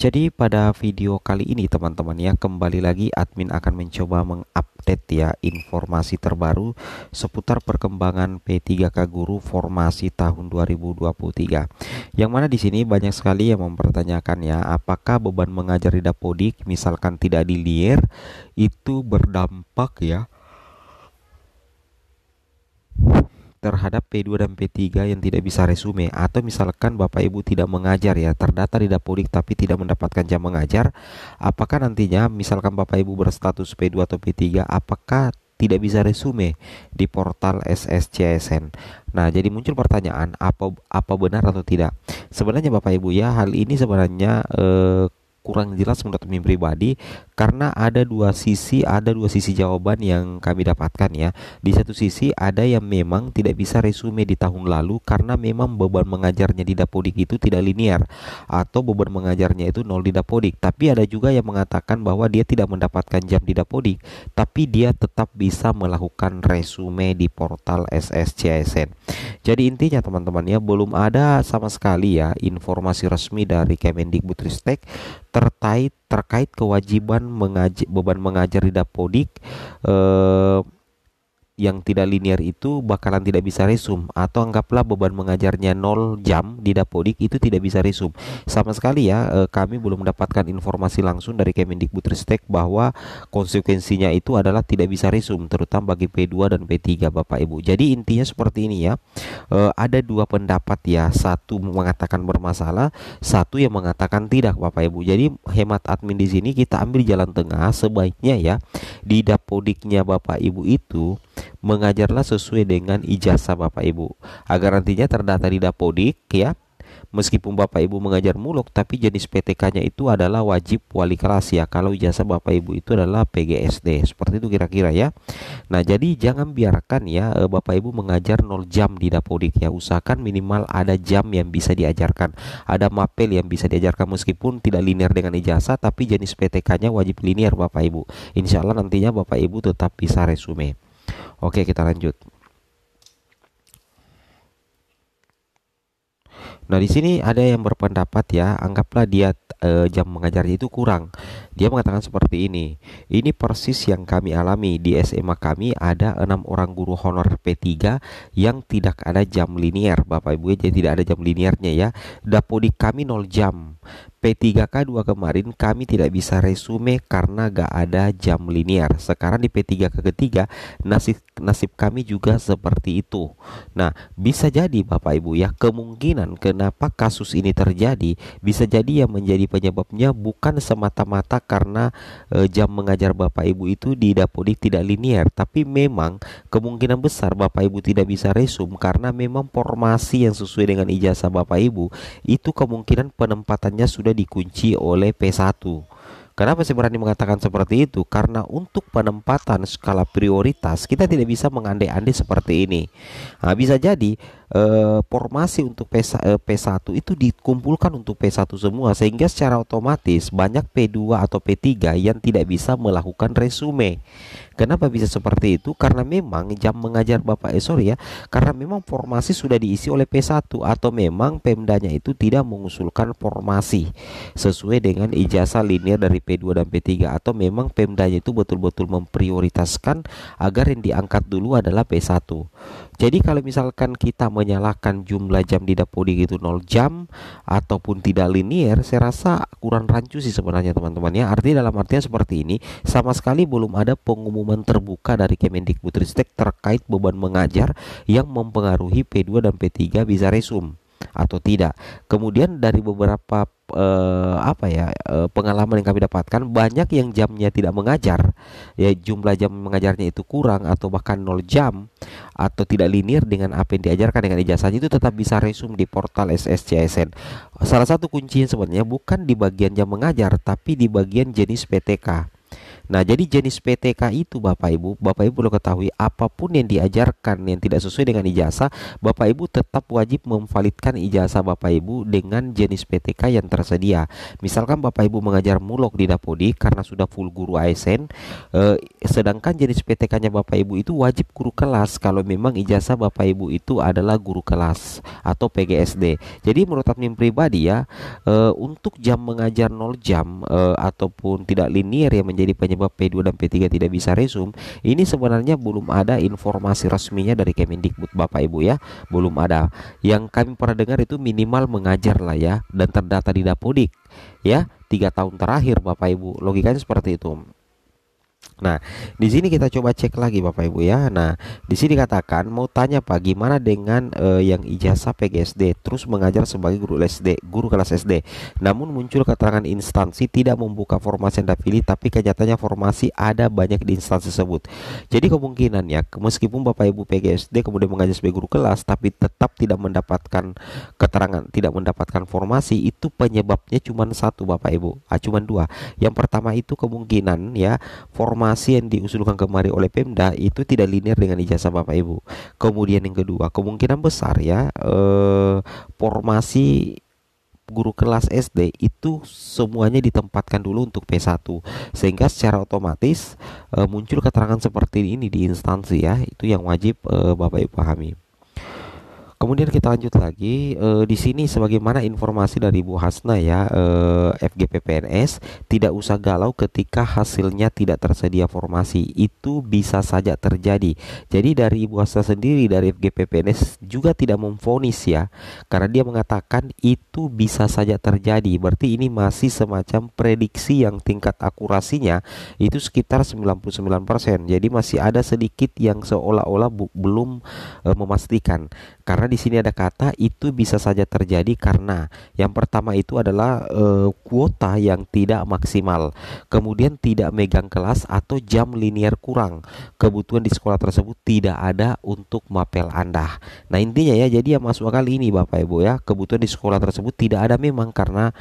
Jadi pada video kali ini teman-teman ya kembali lagi admin akan mencoba mengupdate ya informasi terbaru seputar perkembangan P3K Guru formasi tahun 2023. Yang mana di sini banyak sekali yang mempertanyakan ya apakah beban mengajar di dapodik misalkan tidak di liar itu berdampak ya terhadap P2 dan P3 yang tidak bisa resume atau misalkan Bapak Ibu tidak mengajar ya terdata di Dapodik tapi tidak mendapatkan jam mengajar apakah nantinya misalkan Bapak Ibu berstatus P2 atau P3 apakah tidak bisa resume di portal SSCSN. Nah, jadi muncul pertanyaan apa apa benar atau tidak. Sebenarnya Bapak Ibu ya hal ini sebenarnya eh, kurang jelas menurut kami pribadi karena ada dua sisi, ada dua sisi jawaban yang kami dapatkan ya. Di satu sisi ada yang memang tidak bisa resume di tahun lalu karena memang beban mengajarnya di Dapodik itu tidak linear atau beban mengajarnya itu nol di Dapodik. Tapi ada juga yang mengatakan bahwa dia tidak mendapatkan jam di Dapodik, tapi dia tetap bisa melakukan resume di portal SSCSN. Jadi intinya teman-teman ya belum ada sama sekali ya informasi resmi dari Kemendikbudristek terkait terkait kewajiban mengaji, beban mengajar di Dapodik eh, yang tidak linear itu bakalan tidak bisa resum atau anggaplah beban mengajarnya 0 jam di dapodik itu tidak bisa resum sama sekali ya eh, kami belum mendapatkan informasi langsung dari Kemendikbudristek bahwa konsekuensinya itu adalah tidak bisa resum terutama bagi P2 dan P3 Bapak Ibu jadi intinya seperti ini ya eh, ada dua pendapat ya satu mengatakan bermasalah satu yang mengatakan tidak Bapak Ibu jadi hemat admin di sini kita ambil jalan tengah sebaiknya ya di dapodiknya Bapak Ibu itu mengajarlah sesuai dengan ijazah Bapak Ibu agar nantinya terdata di Dapodik ya Meskipun Bapak Ibu mengajar muluk, tapi jenis PTK-nya itu adalah wajib wali kelas ya. Kalau ijazah Bapak Ibu itu adalah PGSD, seperti itu kira-kira ya. Nah, jadi jangan biarkan ya eh, Bapak Ibu mengajar nol jam di dapodik ya. Usahakan minimal ada jam yang bisa diajarkan. Ada mapel yang bisa diajarkan meskipun tidak linear dengan ijazah, tapi jenis PTK-nya wajib linear Bapak Ibu. Insya Allah nantinya Bapak Ibu tetap bisa resume. Oke, kita lanjut. Nah, di sini ada yang berpendapat ya, anggaplah dia e, jam mengajarnya itu kurang. Dia mengatakan seperti ini. Ini persis yang kami alami di SMA kami ada enam orang guru honor P3 yang tidak ada jam linier. Bapak Ibu jadi tidak ada jam liniernya ya. Dapodik kami 0 jam. P3K 2 kemarin kami tidak bisa resume karena gak ada jam linier. Sekarang di P3K ketiga nasib nasib kami juga seperti itu. Nah, bisa jadi Bapak Ibu ya, kemungkinan ke kenapa kasus ini terjadi bisa jadi yang menjadi penyebabnya bukan semata-mata karena e, jam mengajar Bapak Ibu itu di dapodik tidak linier tapi memang kemungkinan besar Bapak Ibu tidak bisa resum karena memang formasi yang sesuai dengan ijazah Bapak Ibu itu kemungkinan penempatannya sudah dikunci oleh P1 Kenapa saya berani mengatakan seperti itu? Karena untuk penempatan skala prioritas kita tidak bisa mengandai-andai seperti ini. Nah, bisa jadi eh, formasi untuk P, eh, 1 itu dikumpulkan untuk P1 semua sehingga secara otomatis banyak P2 atau P3 yang tidak bisa melakukan resume. Kenapa bisa seperti itu? Karena memang jam mengajar Bapak eh, ya, karena memang formasi sudah diisi oleh P1 atau memang Pemdanya itu tidak mengusulkan formasi sesuai dengan ijazah linear dari P2 dan P3 atau memang Pemdanya itu betul-betul memprioritaskan agar yang diangkat dulu adalah P1. Jadi kalau misalkan kita menyalakan jumlah jam di Dapodi gitu 0 jam ataupun tidak linier saya rasa kurang rancu sih sebenarnya teman-teman ya artinya dalam artinya seperti ini sama sekali belum ada pengumuman terbuka dari Kemendikbudristek terkait beban mengajar yang mempengaruhi P2 dan P3 bisa resum atau tidak. Kemudian dari beberapa eh, apa ya eh, pengalaman yang kami dapatkan banyak yang jamnya tidak mengajar ya jumlah jam mengajarnya itu kurang atau bahkan nol jam atau tidak linier dengan apa yang diajarkan dengan ijazah itu tetap bisa resume di portal SSCSN salah satu kuncinya sebenarnya bukan di bagian jam mengajar tapi di bagian jenis PTK Nah, jadi jenis PTK itu Bapak Ibu, Bapak Ibu perlu ketahui apapun yang diajarkan yang tidak sesuai dengan ijazah, Bapak Ibu tetap wajib memvalidkan ijazah Bapak Ibu dengan jenis PTK yang tersedia. Misalkan Bapak Ibu mengajar mulok di Dapodi karena sudah full guru ASN, eh, sedangkan jenis PTK-nya Bapak Ibu itu wajib guru kelas kalau memang ijazah Bapak Ibu itu adalah guru kelas atau PGSD. Jadi menurut admin pribadi ya, eh, untuk jam mengajar 0 jam eh, ataupun tidak linier yang menjadi penyebab penyebab P2 dan P3 tidak bisa resume. ini sebenarnya belum ada informasi resminya dari Kemendikbud Bapak Ibu ya, belum ada. Yang kami pernah dengar itu minimal mengajar lah ya dan terdata di Dapodik ya, tiga tahun terakhir Bapak Ibu. Logikanya seperti itu. Nah, di sini kita coba cek lagi Bapak Ibu ya. Nah, di sini dikatakan mau tanya Pak gimana dengan uh, yang ijazah PGSD terus mengajar sebagai guru SD, guru kelas SD. Namun muncul keterangan instansi tidak membuka formasi yang pilih tapi kenyataannya formasi ada banyak di instansi tersebut. Jadi kemungkinannya meskipun Bapak Ibu PGSD kemudian mengajar sebagai guru kelas tapi tetap tidak mendapatkan keterangan, tidak mendapatkan formasi itu penyebabnya cuma satu Bapak Ibu, ah, cuma dua. Yang pertama itu kemungkinan ya formasi informasi yang diusulkan kemari oleh Pemda itu tidak linear dengan ijazah Bapak Ibu. Kemudian yang kedua, kemungkinan besar ya eh, formasi guru kelas SD itu semuanya ditempatkan dulu untuk P1 sehingga secara otomatis e, muncul keterangan seperti ini di instansi ya itu yang wajib e, Bapak Ibu pahami. Kemudian kita lanjut lagi e, di sini sebagaimana informasi dari Bu Hasna ya e, eh, FGPPNS tidak usah galau ketika hasilnya tidak tersedia formasi itu bisa saja terjadi. Jadi dari Ibu Hasna sendiri dari FGPPNS juga tidak memfonis ya karena dia mengatakan itu bisa saja terjadi. Berarti ini masih semacam prediksi yang tingkat akurasinya itu sekitar 99%. Jadi masih ada sedikit yang seolah-olah belum e, memastikan karena di sini ada kata itu bisa saja terjadi karena yang pertama itu adalah e, kuota yang tidak maksimal, kemudian tidak megang kelas atau jam linear kurang. Kebutuhan di sekolah tersebut tidak ada untuk mapel Anda. Nah, intinya ya jadi yang masuk akal ini Bapak Ibu ya, kebutuhan di sekolah tersebut tidak ada memang karena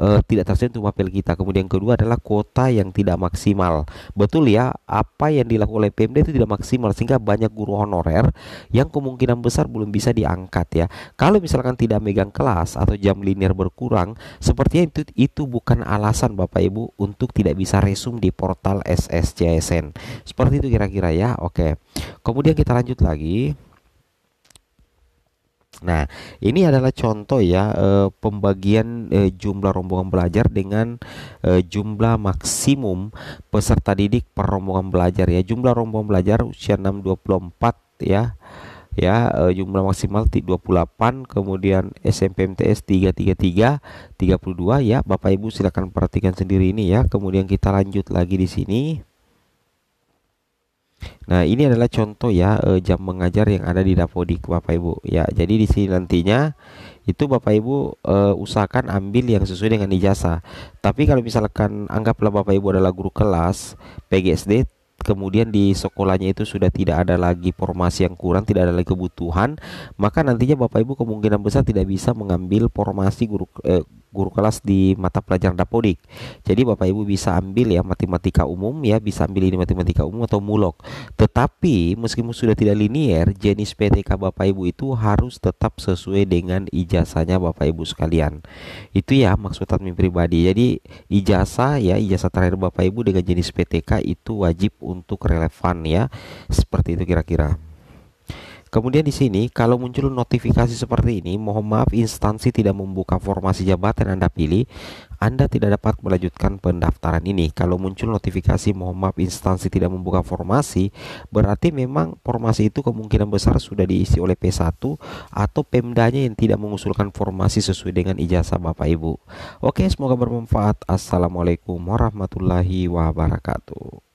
uh, tidak tersentuh mapel kita. Kemudian kedua adalah kuota yang tidak maksimal. Betul ya, apa yang dilakukan oleh PMD itu tidak maksimal sehingga banyak guru honorer yang kemungkinan besar belum bisa diangkat ya. Kalau misalkan tidak megang kelas atau jam linear berkurang, sepertinya itu itu bukan alasan Bapak Ibu untuk tidak bisa resum di portal SSCSN. Seperti itu kira-kira ya. Oke. Kemudian kita lanjut lagi. Nah, ini adalah contoh ya e, pembagian e, jumlah rombongan belajar dengan e, jumlah maksimum peserta didik per rombongan belajar ya. Jumlah rombongan belajar usia 624 ya. Ya, e, jumlah maksimal 28, kemudian SMP MTS 333 32 ya. Bapak Ibu silakan perhatikan sendiri ini ya. Kemudian kita lanjut lagi di sini. Nah, ini adalah contoh ya eh, jam mengajar yang ada di Dapodik Bapak Ibu. Ya, jadi di sini nantinya itu Bapak Ibu uh, usahakan ambil yang sesuai dengan ijazah. Tapi kalau misalkan anggaplah Bapak Ibu adalah guru kelas PGSD kemudian di sekolahnya itu sudah tidak ada lagi formasi yang kurang, tidak ada lagi kebutuhan, maka nantinya Bapak Ibu kemungkinan besar tidak bisa mengambil formasi guru eh, guru kelas di mata pelajaran dapodik. Jadi Bapak Ibu bisa ambil ya matematika umum ya, bisa ambil ini matematika umum atau mulok. Tetapi meskipun sudah tidak linier, jenis PTK Bapak Ibu itu harus tetap sesuai dengan ijazahnya Bapak Ibu sekalian. Itu ya maksud admin pribadi. Jadi ijazah ya, ijazah terakhir Bapak Ibu dengan jenis PTK itu wajib untuk relevan ya. Seperti itu kira-kira. Kemudian di sini kalau muncul notifikasi seperti ini, mohon maaf instansi tidak membuka formasi jabatan Anda pilih, Anda tidak dapat melanjutkan pendaftaran ini. Kalau muncul notifikasi mohon maaf instansi tidak membuka formasi, berarti memang formasi itu kemungkinan besar sudah diisi oleh P1 atau Pemdanya yang tidak mengusulkan formasi sesuai dengan ijazah Bapak Ibu. Oke, semoga bermanfaat. Assalamualaikum warahmatullahi wabarakatuh.